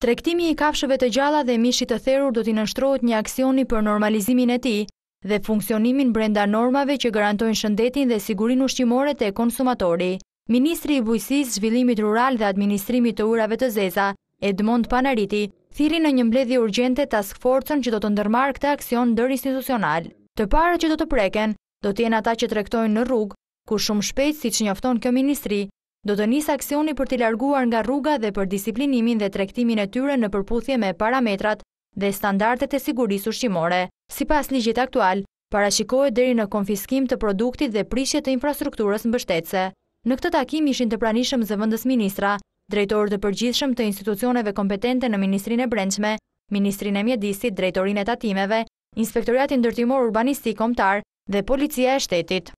Trektimi i kafshëve të gjalla dhe mishit të therur do t'i nështrojt një aksioni për normalizimin e ti dhe funksionimin brenda normave që garantojnë shëndetin dhe sigurin ushqimore të konsumatori. Ministri i Bujësis, Zhvillimit Rural dhe Administrimit të Urave të Zeza, Edmond Panariti, thiri në një mbledhi urgente task forcen që do të ndërmarë këtë aksion dër institucional. Të pare që do të preken, do t'jen ata që trektojnë në rrugë, ku shumë shpejt si që njofton kjo ministri, Do të njësë aksioni për t'i larguar nga rruga dhe për disiplinimin dhe trektimin e tyre në përputhje me parametrat dhe standartet e sigurisë ushqimore. Si pas ligjit aktual, parashikohet deri në konfiskim të produktit dhe prishje të infrastrukturës në bështetse. Në këtë takim ishin të pranishëm zëvëndës ministra, drejtor të përgjithshëm të institucioneve kompetente në Ministrin e Brendshme, Ministrin e Mjedisit, Drejtorin e Tatimeve, Inspektoriatin Dërtimor Urbanistik Komtar dhe Policia e Shtetit.